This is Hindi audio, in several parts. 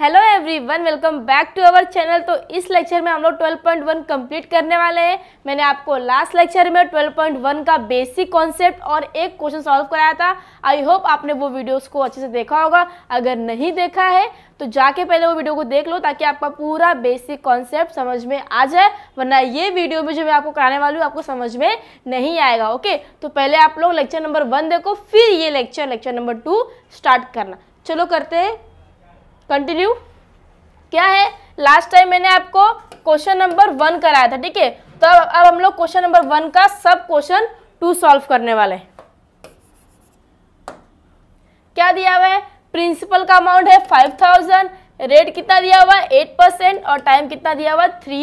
hello everyone welcome back to our channel तो इस लेक्चर में हम लोग 12.1 कंप्लीट करने वाले हैं मैंने आपको लास्ट लेक्चर में 12.1 का बेसिक कॉन्सेप्ट और एक क्वेश्चन सॉल्व कराया था आई होप आपने वो वीडियोस को अच्छे से देखा होगा अगर नहीं देखा है तो जाके पहले वो वीडियो को देख लो ताकि आपका पूरा बेसिक कॉन्सेप्ट समझ में आ जाए वरना ये वीडियो में जो मैं आपको कराने वाली हूँ आपको समझ में नहीं आएगा ओके तो पहले आप लोग लेक्चर नंबर वन देखो फिर ये lecture lecture number two start करना चलो करते हैं कंटिन्यू क्या है लास्ट टाइम मैंने आपको क्वेश्चन नंबर वन कराया था ठीक है तो अब अब हम लोग क्वेश्चन नंबर वन का सब क्वेश्चन टू सॉल्व करने वाले हैं क्या दिया हुआ है प्रिंसिपल का अमाउंट है फाइव थाउजेंड रेट कितना दिया हुआ है एट परसेंट और टाइम कितना दिया हुआ है थ्री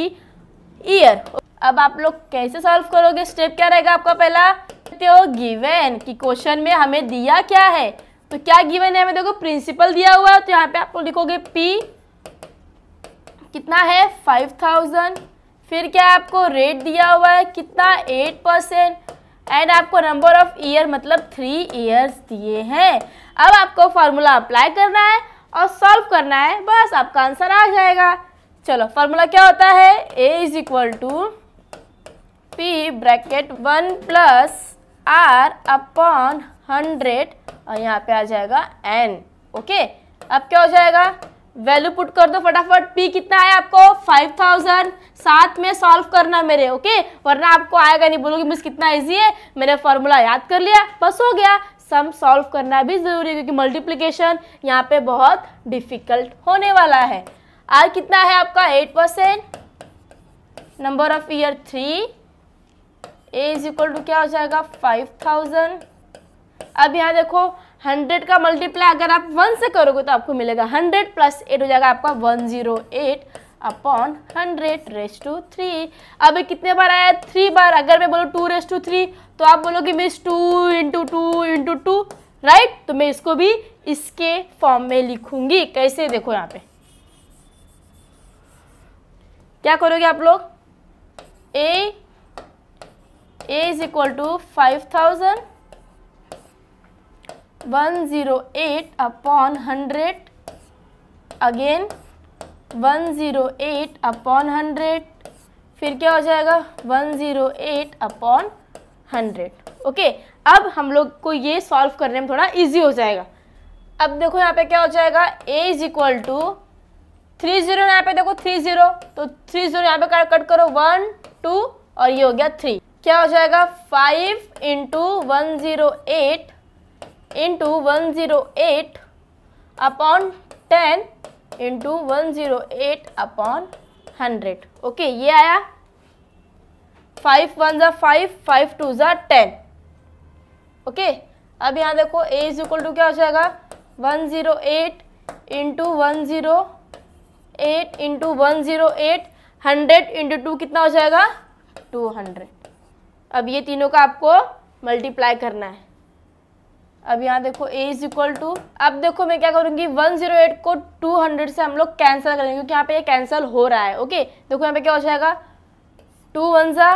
ईयर अब आप लोग कैसे सॉल्व करोगे स्टेप क्या रहेगा आपका पहला गिवन कि क्वेश्चन में हमें दिया क्या है तो क्या गिवन है हमें देखो प्रिंसिपल दिया हुआ है तो यहाँ पे आप लोग लिखोगे पी कितना है फाइव थाउजेंड फिर क्या आपको रेट दिया हुआ है कितना एट परसेंट एंड आपको नंबर ऑफ ईयर मतलब थ्री ईयर्स दिए हैं अब आपको फार्मूला अप्लाई करना है और सॉल्व करना है बस आपका आंसर आ जाएगा चलो फार्मूला क्या होता है A is equal to P bracket one plus R upon hundred और यहाँ पे आ जाएगा एन ओके अब क्या हो जाएगा वैल्यू पुट कर दो फटाफट पी कितना है आपको फाइव थाउजेंड साथ में सॉल्व करना मेरे ओके वरना आपको आएगा नहीं बोलोगे मिस कितना इजी है मैंने फॉर्मूला याद कर लिया बस हो गया सम सॉल्व करना भी ज़रूरी है क्योंकि मल्टीप्लीकेशन यहाँ पे बहुत डिफिकल्ट होने वाला है आज कितना है आपका eight percent number of year three A is equal to क्या हो जाएगा फाइव थाउजेंड अब यहाँ देखो हंड्रेड का मल्टीप्लाई अगर आप वन से करोगे तो आपको मिलेगा हंड्रेड प्लस एट हो जाएगा आपका one zero eight upon hundred raise to three अब कितने बार आया थ्री बार अगर मैं बोलूँ टू रेस टू थ्री तो आप बोलोगे मिस two into two into two right तो मैं इसको भी इसके फॉर्म में लिखूंगी कैसे देखो यहाँ पे क्या करोगे आप लोग A A is equal to five thousand one zero eight upon hundred again one eight upon hundred फिर क्या हो जाएगा one zero eight upon hundred okay अब हम लोग को ये सॉल्व करने में थोड़ा इजी हो जाएगा अब देखो यहाँ पे क्या हो जाएगा a is equal to three zero यहाँ पे देखो थ्री जीरो तो थ्री जीरो यहाँ पे कट करो वन टू और ये हो गया थ्री क्या हो जाएगा five into one zero eight into one zero eight upon ten into one zero eight upon hundred okay ये आया फाइव वन ज़ा फाइव फाइव टू ज़ा टेन ओके अब यहाँ देखो ए इज इक्वल टू क्या हो जाएगा one zero eight into one zero eight into one zero eight hundred into two कितना हो जाएगा टू हंड्रेड अब ये तीनों का आपको मल्टीप्लाई करना है अब यहाँ देखो a इज इक्वल टू अब देखो मैं क्या करूँगी 108 को 200 से हम लोग कैंसिल करेंगे क्योंकि यहाँ पे ये कैंसिल हो रहा है ओके देखो यहाँ पे क्या हो जाएगा टू वन ज़ा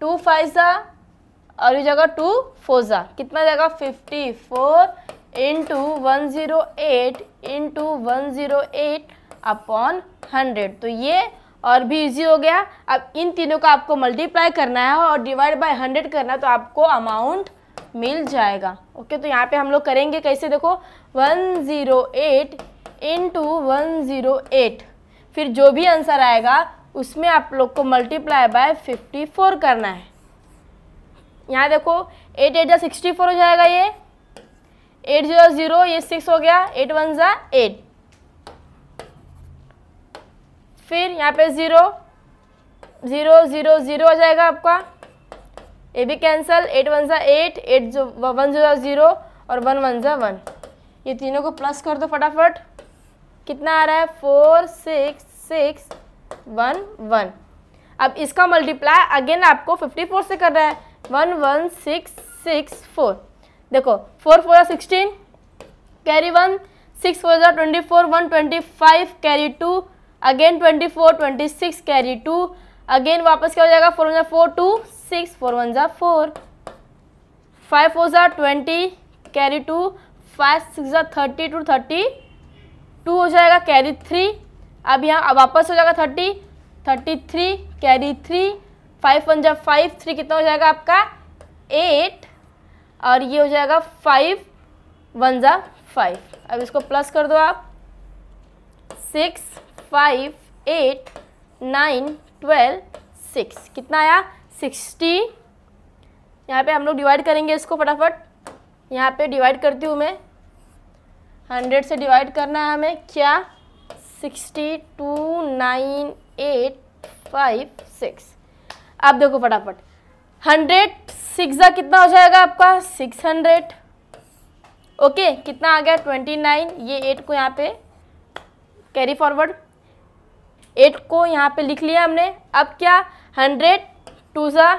टू फाइव ज़ा और ये जाएगा टू फोर ज़ा कितना जाएगा fifty four into one zero eight into one zero eight upon hundred तो ये और भी इजी हो गया अब इन तीनों का आपको मल्टीप्लाई करना है और डिवाइड बाय हंड्रेड करना है तो आपको अमाउंट मिल जाएगा ओके तो यहाँ पे हम लोग करेंगे कैसे देखो one zero eight into one zero eight फिर जो भी आंसर आएगा उसमें आप लोग को मल्टीप्लाई बाय फिफ्टी फोर करना है यहाँ देखो एट एट जा सिक्सटी फोर हो जाएगा ये एट जीरो ज़ीरो ये सिक्स हो गया एट वन ज़ा एट फिर यहाँ पे ज़ीरो ज़ीरो ज़ीरो ज़ीरो हो जाएगा आपका ए भी कैंसल एट वन ज़ा एट एट जो वन जो ज़ीरो और वन वन ज़ा वन ये तीनों को प्लस कर दो फटाफट कितना आ रहा है four six six one one अब इसका मल्टीप्लाई अगेन आपको फिफ्टी फोर से कर रहा है one one six six four देखो four four sixteen carry one six four ज़ा twenty four one twenty five carry two again twenty four twenty six carry two again वापस क्या हो जाएगा फोर वन ज़ा four two six four one ज़ा फोर फाइव फोर ज़ा twenty carry two five six ज़ा थर्टी टू थर्टी टू हो जाएगा कैरी थ्री अब यहाँ वापस हो जाएगा thirty thirty three carry three five one ज़ा फाइव थ्री कितना हो जाएगा आपका एट और ये हो जाएगा फाइव वन ज़ा फाइव अब इसको प्लस कर दो आप six five eight nine twelve six कितना आया सिक्सटी यहाँ पे हम लोग डिवाइड करेंगे इसको फटाफट यहाँ पे डिवाइड करती हूँ मैं हंड्रेड से डिवाइड करना है हमें क्या sixty two nine eight five six आप देखो फटाफट हंड्रेड सिक्स कितना हो जाएगा आपका सिक्स हंड्रेड ओके कितना आ गया ट्वेंटी नाइन ये एट को यहाँ पे कैरी फॉरवर्ड एट को यहाँ पे लिख लिया हमने अब क्या हंड्रेड टू ज़ा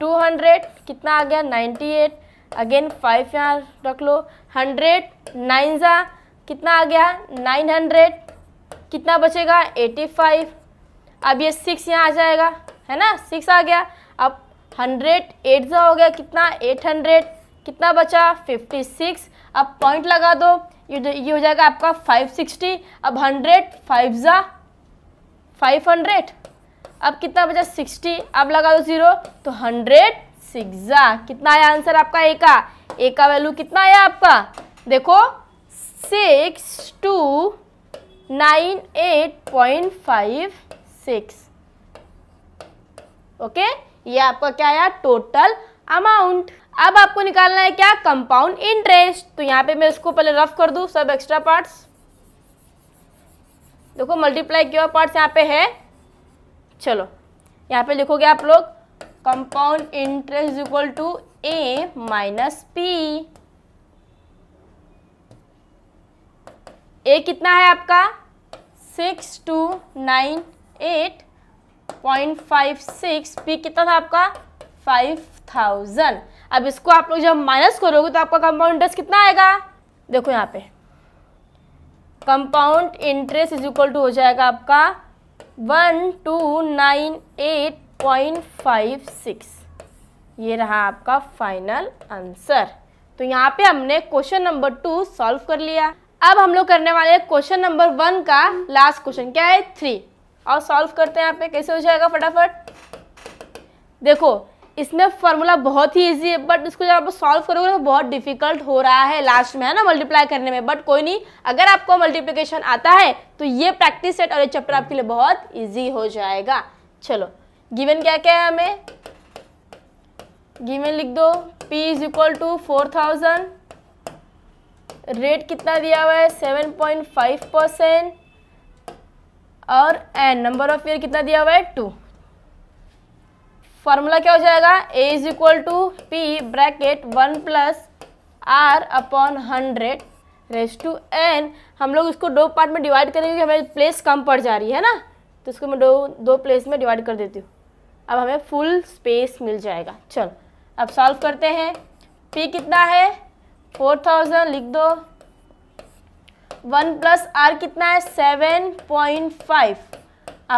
टू हंड्रेड कितना आ गया नाइन्टी एट अगेन फाइव यहाँ रख लो हंड्रेड नाइन ज़ा कितना आ गया नाइन हंड्रेड कितना बचेगा एटी फाइव अब ये सिक्स यहाँ आ जाएगा है ना सिक्स आ गया अब हंड्रेड एट ज़ा हो गया कितना एट हंड्रेड कितना बचा फिफ्टी सिक्स अब पॉइंट लगा दो ये ये हो जाएगा आपका फाइव सिक्सटी अब हंड्रेड फाइव ज़ा फाइव हंड्रेड अब कितना बचा सिक्सटी अब लगा दो जीरो तो हंड्रेड सिक्स कितना आया आंसर आपका ए का ए का वैल्यू कितना आया आपका देखो six two nine eight point five six okay ये आपका क्या आया टोटल अमाउंट अब आपको निकालना है क्या कंपाउंड इंटरेस्ट तो यहाँ पे मैं इसको पहले रफ कर दूँ सब एक्स्ट्रा पार्ट्स देखो मल्टीप्लाई क्यों पार्ट्स यहाँ पे है चलो यहाँ पे लिखोगे आप लोग compound interest equal to A minus P A कितना है आपका six two nine eight point five six P कितना था आपका फाइव थाउजेंड अब इसको आप लोग जब माइनस करोगे तो आपका कंपाउंड इंटरेस्ट कितना आएगा देखो यहाँ पे compound interest is equal to हो जाएगा आपका one two nine eight point five six ये रहा आपका फाइनल आंसर तो यहाँ पे हमने क्वेश्चन नंबर टू सॉल्व कर लिया अब हम लोग करने वाले हैं क्वेश्चन नंबर वन का लास्ट क्वेश्चन क्या है थ्री और सॉल्व करते हैं यहाँ पे कैसे हो जाएगा फटाफट देखो इसमें फॉर्मूला बहुत ही ईजी है बट इसको जब आप सॉल्व करोगे तो बहुत डिफिकल्ट हो रहा है लास्ट में है ना मल्टीप्लाई करने में बट कोई नहीं अगर आपको मल्टीप्लिकेशन आता है तो ये प्रैक्टिस सेट और ये चैप्टर आपके लिए बहुत ईजी हो जाएगा चलो गिवन क्या क्या है हमें गिवन लिख दो P is equal to four thousand rate कितना दिया हुआ है सेवन पॉइंट फाइव परसेंट और एन नंबर ऑफ ईयर कितना दिया हुआ है टू फॉर्मूला क्या हो जाएगा A is equal to P bracket one plus R upon hundred raise to N हम लोग इसको दो पार्ट में डिवाइड करेंगे क्योंकि हमें प्लेस कम पड़ जा रही है ना तो इसको मैं दो दो प्लेस में डिवाइड कर देती हूँ अब हमें फुल स्पेस मिल जाएगा चलो अब सॉल्व करते हैं पी कितना है फोर थाउजेंड लिख दो वन प्लस आर कितना है seven point five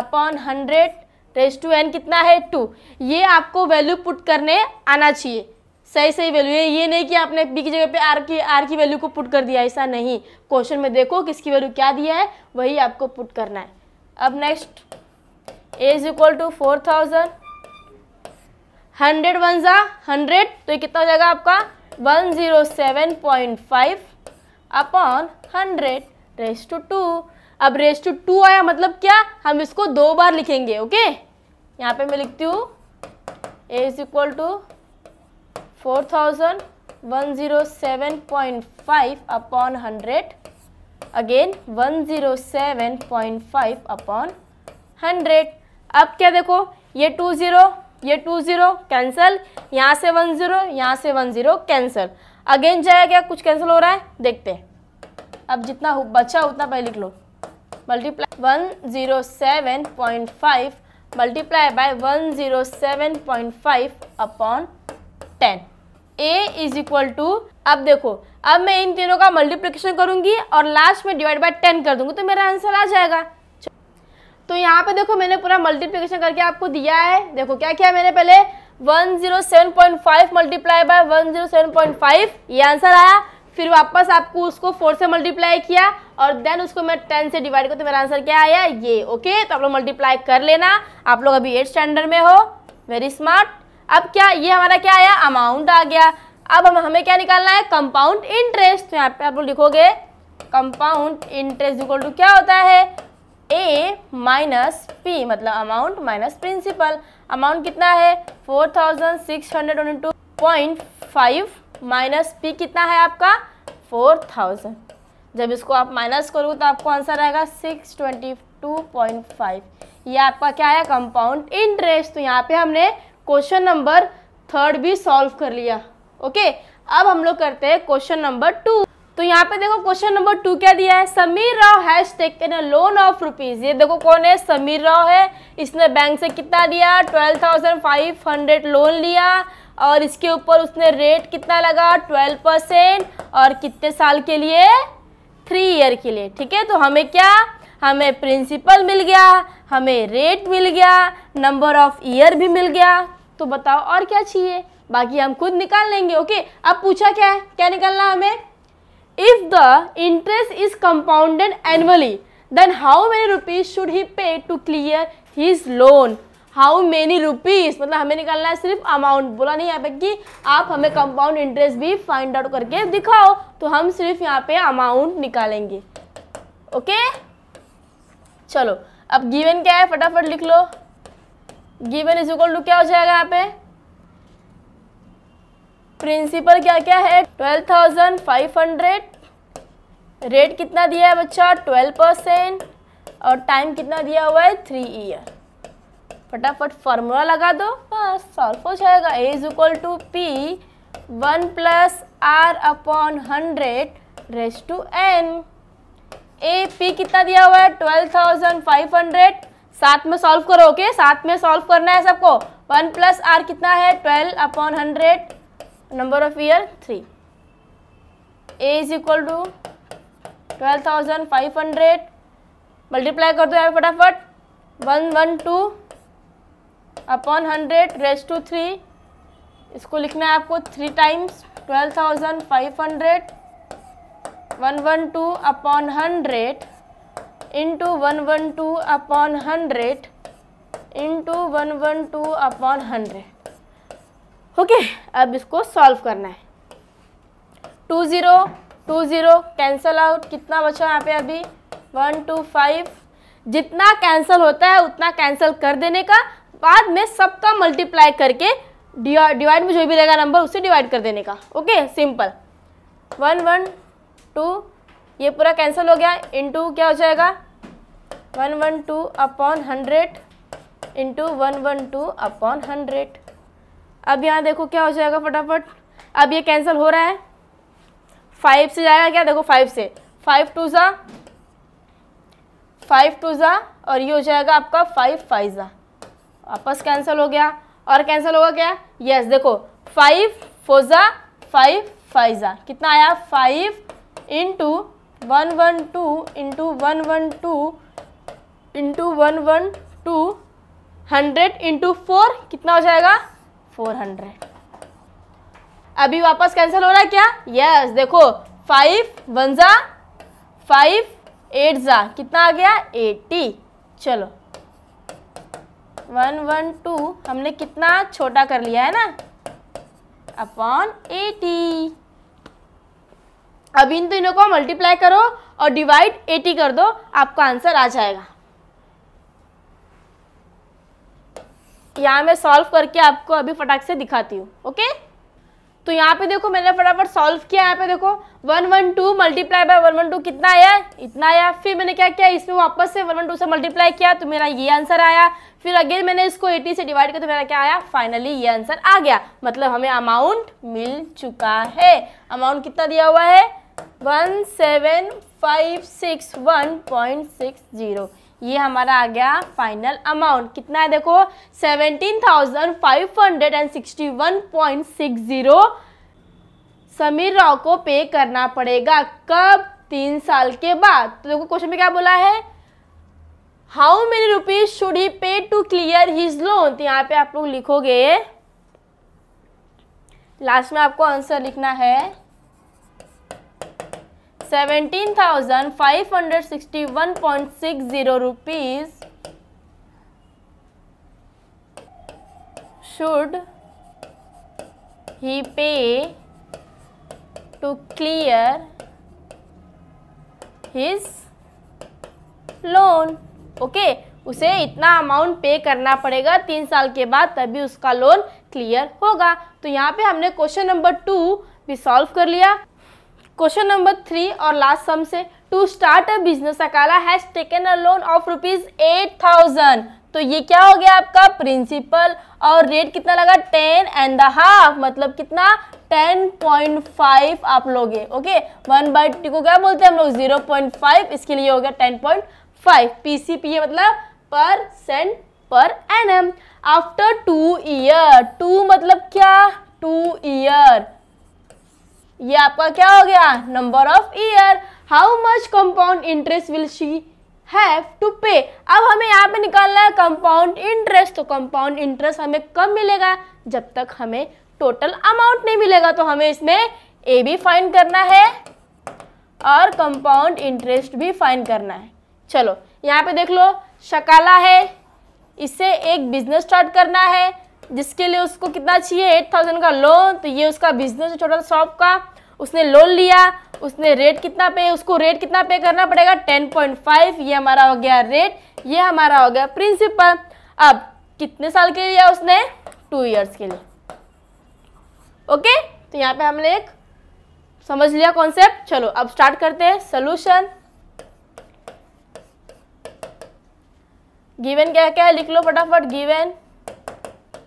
upon hundred raise to N कितना है टू ये आपको वैल्यू पुट करने आना चाहिए सही सही वैल्यू है ये नहीं कि आपने बी की जगह पे आर की आर की वैल्यू को पुट कर दिया ऐसा नहीं क्वेश्चन में देखो किसकी वैल्यू क्या दिया है वही आपको पुट करना है अब next A is equal to four thousand hundred one ज़ा हंड्रेड तो ये कितना हो जाएगा आपका one zero seven point five upon hundred raise to two two raise to two two मतलब क्या हम इसको दो बार लिखेंगे ओके यहाँ पे मैं लिखती हूँ A is equal to four thousand one zero seven point five upon hundred again one zero seven point five upon hundred अब क्या देखो ये टू ज़ीरो ये टू ज़ीरो कैंसल यहाँ से वन ज़ीरो यहाँ से वन ज़ीरो कैंसल अगेन जाएगा क्या कुछ कैंसिल हो रहा है देखते हैं अब जितना बचा उतना पहले लिख लो multiply multiply one zero seven point five by one zero seven point five upon ten A is equal to अब देखो अब मैं इन तीनों का मल्टीप्लीकेशन करूंगी और लास्ट में डिवाइड बाय टेन कर दूंगी तो मेरा आंसर आ जाएगा तो यहाँ पे देखो मैंने पूरा मल्टीप्लीकेशन करके आपको दिया है देखो क्या किया मैंने पहले 107.5 मल्टीप्लाई बाय 107.5 ये आंसर आया फिर वापस आपको उसको फोर से मल्टीप्लाई किया और देन उसको मैं टेन से डिवाइड करूँ तो मेरा आंसर क्या आया ये ओके तो आप लोग मल्टीप्लाई कर लेना आप लोग अभी एट स्टैंडर्ड में हो वेरी स्मार्ट अब क्या ये हमारा क्या आया अमाउंट आ गया अब हम हमें क्या निकालना है कंपाउंड इंटरेस्ट तो यहाँ पे आप लोग लिखोगे कंपाउंड इंटरेस्ट इक्वल टू क्या होता है ए माइनस पी मतलब अमाउंट माइनस प्रिंसिपल अमाउंट कितना है four thousand six hundred twenty two point five minus P कितना है आपका फोर थाउजेंड जब इसको आप माइनस करोगे तो आपको आंसर आएगा six twenty two point five ये आपका क्या है कंपाउंड इंटरेस्ट तो यहाँ पे हमने क्वेश्चन नंबर थर्ड भी सॉल्व कर लिया ओके अब हम लोग करते हैं क्वेश्चन नंबर टू तो यहाँ पे देखो क्वेश्चन नंबर टू क्या दिया है Sameer Rao has taken a loan of rupees ये देखो कौन है समीर राव है इसने बैंक से कितना दिया twelve thousand five hundred loan लिया और इसके ऊपर उसने रेट कितना लगा ट्वेल्व परसेंट और कितने साल के लिए थ्री ईयर के लिए ठीक है तो हमें क्या हमें प्रिंसिपल मिल गया हमें रेट मिल गया नंबर ऑफ ईयर भी मिल गया तो बताओ और क्या चाहिए बाकी हम खुद निकाल लेंगे ओके अब पूछा क्या है क्या निकालना हमें if the interest is compounded annually then how many rupees should he pay to clear his loan how many rupees मतलब हमें निकालना है सिर्फ अमाउंट बोला नहीं यहाँ पे कि आप हमें कंपाउंड इंटरेस्ट भी फाइंड आउट करके दिखाओ तो हम सिर्फ यहाँ पे अमाउंट निकालेंगे ओके चलो अब गिवन क्या है फटाफट लिख लो गिवन इज इक्वल टू क्या हो जाएगा यहाँ पे प्रिंसिपल क्या क्या है twelve thousand five hundred rate कितना दिया है बच्चा ट्वेल्व परसेंट और टाइम कितना दिया हुआ है थ्री ईयर फटाफट फॉर्मूला लगा दो बस सॉल्व हो जाएगा A is equal to P one plus R upon hundred raise to N A P कितना दिया हुआ है ट्वेल्व थाउजेंड फाइव हंड्रेड साथ में सॉल्व करो ओके साथ में सॉल्व करना है सबको वन प्लस आर कितना है twelve upon hundred number of year three A is equal to twelve thousand five hundred multiply कर दो यहाँ फटाफट one one two upon hundred raise to three इसको लिखना है आपको three times twelve thousand five hundred one one two upon hundred into one one two upon hundred into one one two upon hundred okay अब इसको सॉल्व करना है two zero two zero cancel out कितना बचा यहाँ पे अभी वन टू फाइव जितना कैंसिल होता है उतना कैंसिल कर देने का बाद में सबका मल्टीप्लाई करके डिवाइड में जो भी रहेगा नंबर उसे डिवाइड कर देने का okay simple one one two ये पूरा कैंसिल हो गया इंटू क्या हो जाएगा one one two upon hundred into one one two upon hundred अब यहाँ देखो क्या हो जाएगा फटाफट अब ये कैंसिल हो रहा है फाइव से जाएगा क्या देखो फाइव से फाइव टू ज़ा फाइव टू ज़ा और ये हो जाएगा आपका फाइव फाइव ज़ा आपस कैंसिल हो गया और कैंसिल होगा क्या यस देखो फाइव फोजा फाइव फाइजा कितना आया five into one one two into one one two into one one two hundred into four कितना हो जाएगा फोर हंड्रेड अभी वापस कैंसिल हो रहा है क्या यस देखो फाइव वन ज़ा फाइव एट ज़ा कितना आ गया एट्टी चलो वन वन टू हमने कितना छोटा कर लिया है ना अपॉन एटी अब इन तीनों को मल्टीप्लाई करो और डिवाइड एटी कर दो आपका आंसर आ जाएगा यहाँ मैं सॉल्व करके आपको अभी फटाक से दिखाती हूँ ओके तो यहाँ पे देखो मैंने फटाफट सॉल्व किया यहाँ पे देखो one one two multiply by one one two कितना आया इतना आया फिर मैंने क्या किया इसमें वापस से वन वन टू से मल्टीप्लाई किया तो मेरा ये आंसर आया फिर अगेन मैंने इसको एटी से डिवाइड किया तो मेरा क्या आया फाइनली ये आंसर आ गया मतलब हमें अमाउंट मिल चुका है अमाउंट कितना दिया हुआ है one seven five six one point six zero ये हमारा आ गया फाइनल अमाउंट कितना है देखो seventeen thousand five hundred and sixty one point six zero Sameer Rao को पे करना पड़ेगा कब तीन साल के बाद तो देखो क्वेश्चन में क्या बोला है how many rupees should he pay to clear his loan तो यहाँ पे आप लोग लिखोगे लास्ट में आपको आंसर लिखना है seventeen thousand five hundred sixty one point six zero rupees should he pay to clear his loan okay okay, उसे इतना अमाउंट पे करना पड़ेगा तीन साल के बाद तभी उसका लोन क्लियर होगा तो यहाँ पे हमने क्वेश्चन नंबर टू भी सॉल्व कर लिया क्वेश्चन नंबर थ्री और लास्ट सम से to start a business Akala has taken a loan of rupees eight thousand तो ये क्या हो गया आपका प्रिंसिपल और रेट कितना लगा टेन एंड द हाफ मतलब कितना टेन पॉइंट फाइव आप लोगे ओके वन बाई टू को क्या बोलते हैं हम लोग जीरो पॉइंट फाइव इसके लिए हो गया ten point five P C P मतलब per cent per annum after two year two मतलब क्या टू ईयर ये आपका क्या हो गया number of year how much compound interest will she have to pay अब हमें यहाँ पे निकालना है कंपाउंड इंटरेस्ट तो कंपाउंड इंटरेस्ट हमें कब मिलेगा जब तक हमें टोटल अमाउंट नहीं मिलेगा तो हमें इसमें ए भी फाइन करना है और कंपाउंड इंटरेस्ट भी फाइन करना है चलो यहाँ पे देख लो शकाला है इससे एक बिजनेस स्टार्ट करना है जिसके लिए उसको कितना चाहिए एट थाउजेंड का लोन तो ये उसका बिजनेस है छोटा सा शॉप का उसने लोन लिया उसने रेट कितना पे उसको रेट कितना पे करना पड़ेगा टेन पॉइंट फाइव ये हमारा हो गया रेट ये हमारा हो गया प्रिंसिपल अब कितने साल के लिए उसने टू ईयर्स के लिए ओके तो यहाँ पे हमने एक समझ लिया कॉन्सेप्ट चलो अब स्टार्ट करते हैं सोल्यूशन गिवन क्या क्या है लिख लो फटाफट given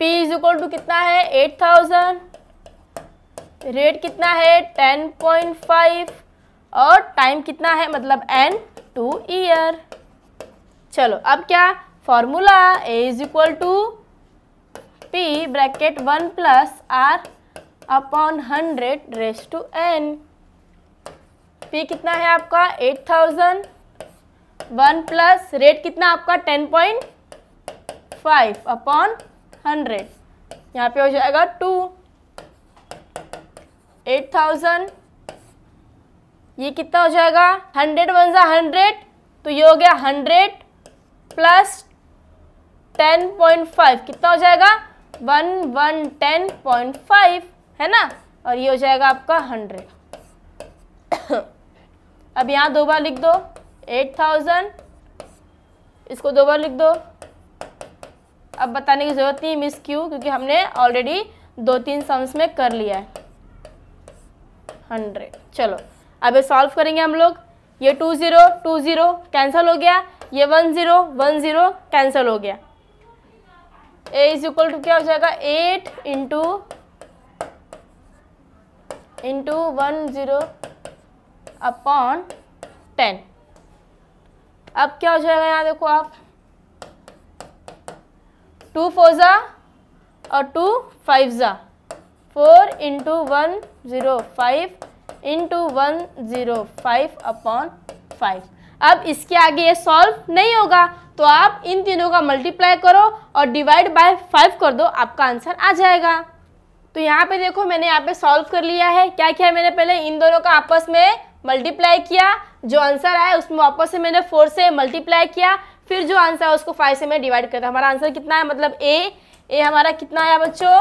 P is equal to कितना है एट थाउजेंड रेट कितना है टेन पॉइंट फाइव और टाइम कितना है मतलब एन टू ईयर चलो अब क्या formula A is equal to P bracket one plus R upon hundred raise to N P कितना है आपका eight thousand one plus rate कितना आपका ten point five upon hundred यहाँ पे हो जाएगा टू एट थाउजेंड ये कितना हो जाएगा हंड्रेड वन ज़ा हंड्रेड तो ये हो गया hundred plus ten point five कितना हो जाएगा one one ten point five है ना और ये हो जाएगा आपका हंड्रेड अब यहाँ दो बार लिख दो एट थाउजेंड इसको दो बार लिख दो अब बताने की ज़रूरत नहीं मिस क्यू क्योंकि हमने ऑलरेडी दो तीन सम्स में कर लिया है हंड्रेड चलो अब ये सॉल्व करेंगे हम लोग ये two zero two zero cancel हो गया ये one zero one zero cancel हो गया ए इज इक्वल टू क्या हो जाएगा eight into into one zero upon ten अब क्या हो जाएगा यहाँ देखो आप टू फोर ज़ा और टू फाइव ज़ा four into one zero five into one zero five upon five अब इसके आगे ये सॉल्व नहीं होगा तो आप इन तीनों का मल्टीप्लाई करो और डिवाइड बाय फाइव कर दो आपका आंसर आ जाएगा तो यहाँ पे देखो मैंने यहाँ पे सॉल्व कर लिया है क्या किया मैंने पहले इन दोनों का आपस में मल्टीप्लाई किया जो आंसर आया उसमें वापस से मैंने फोर से मल्टीप्लाई किया फिर जो आंसर है उसको फाइव से मैं डिवाइड करता हमारा आंसर कितना है मतलब ए ए हमारा कितना आया बच्चों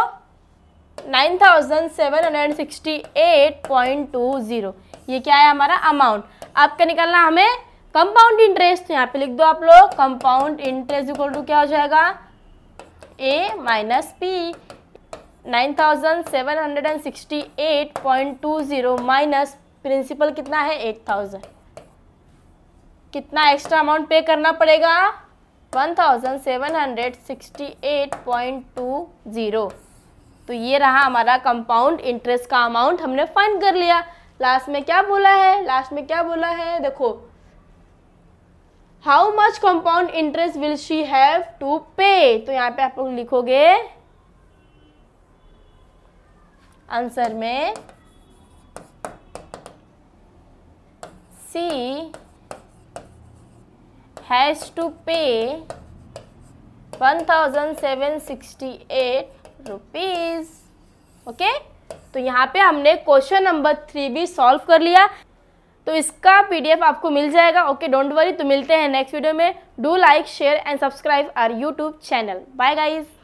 nine thousand seven hundred sixty eight point two zero ये क्या है हमारा अमाउंट आपका निकलना हमें कंपाउंड इंटरेस्ट तो यहाँ पे लिख दो आप लोग कंपाउंड इंटरेस्ट इक्वल टू क्या हो जाएगा A minus P nine thousand seven hundred and sixty eight point two zero minus principal कितना है एट थाउजेंड कितना एक्स्ट्रा अमाउंट पे करना पड़ेगा one thousand seven hundred sixty eight point two zero तो ये रहा हमारा कंपाउंड इंटरेस्ट का अमाउंट हमने फाइंड कर लिया लास्ट में क्या बोला है लास्ट में क्या बोला है देखो how much compound interest will she have to pay तो यहाँ पे आप लोग लिखोगे आंसर में she has to pay one thousand seven sixty eight rupees okay तो यहाँ पे हमने क्वेश्चन नंबर थ्री भी सॉल्व कर लिया तो इसका पीडीएफ आपको मिल जाएगा ओके डोंट वरी तो मिलते हैं नेक्स्ट वीडियो में do like share and subscribe our YouTube channel bye guys